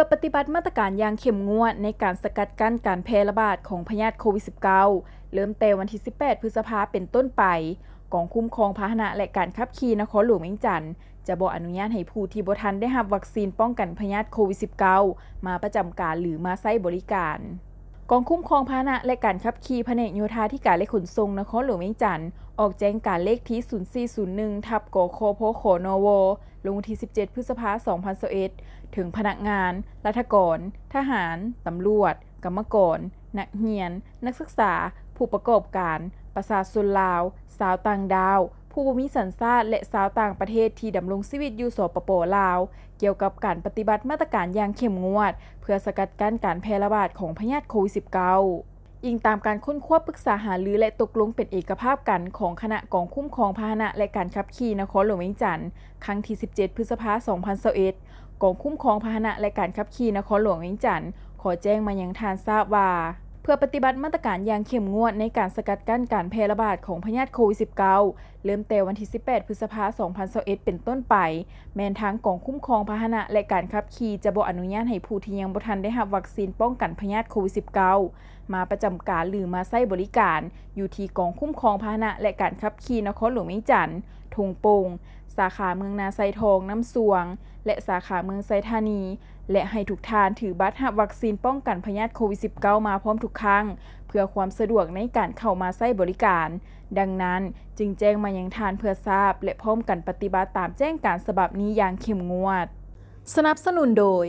พื่อปฏิบัติมาตรการอย่างเข้มงวดในการสกัดกั้นการแพร่ระบาดของพยาธิโควิด -19 เริ่มแต่วันที่ 18 พฤษภาเป็นต้นไป กองคุ้มครองพาหนะและการขับขี่นครหลวงเมืองจันทร์จะบออนุญาตให้ผู้ที่บ่ทันได้รับวัคซีนป้องกันพยาธิโควิด -19 มาประจำการหรือมาใช้บริการกองคุ้มครองพาหนะและการขับขี่แผนกโยธาที่การเลขขนส่งนครหลวงเวียงจันทร์ออกแจ้งการเลขที่0401 ทับกโคโพโโนโวลงวันที่ 17 พฤษภาคม2021 ถึงพนักงานรัฐกรทหารตำรวจกรรมกรนักเรียน นักศึกษา ผู้ประกอบการ ประชาชนลาว สาวต่างดาวผู้มีสัญชาติและสาวต่างประเทศที่ดำรงชีวิตอยู่สปปลาว เกี่ยวกับการปฏิบัติมาตรการอย่างเข้มงวด เพื่อสกัดกั้นการแพร่ระบาดของพยาธิโควิด -19 อิงตามการค้นคว้าปรึกษาหารือและตกลงเป็นเอกภาพกันของคณะกองคุ้มครองพาหนะ และการขับขี่นครหลวงเวียงจันทร์ครั้งที่ 17 พฤษภาคม2021กองคุ้มครองพาหนะและการขับขี่นครหลวงเวียงจันทร์ขอแจ้งมายังทานทราบว่าพื่อปฏิบัติมาตรการอย่างเข้มงวดในการสกัดกั้นการแพร่ระบาดของพยาธิโควิด -19 เริ่มแต่วันที่ 18 พฤษภาคม 2021เป็นต้นไป แม้ททางกองคุ้มครองพาหนะ และการขับขี่จะบ่อนุญาตให้ผู้ที่ยังบ่ทันได้รับวัคซีนป้องกันพยาธิโควิด -19 มาประจำการหรือมาใช้บริการ อยู่ที่กองคุ้มครองพาหนะและการขับขี่นครหลวงเิจฉงจันท์ทงโปงสาขาเมืองนาไซทองน้ำสวง และสาขาเมืองไซธานี และให้ทุกทานถือบัตรหับวัคซีนป้องกันพยาธิโควิด -19 มาพร้อมทุกครั้ง เพื่อความสะดวกในการเข้ามาใช้บริการ ดังนั้น จึงแจ้งมายังทานเพื่อทราบ และพร้อมกันปฏิบัติตามแจ้งการฉบับนี้อย่างเข้มงวด สนับสนุนโดย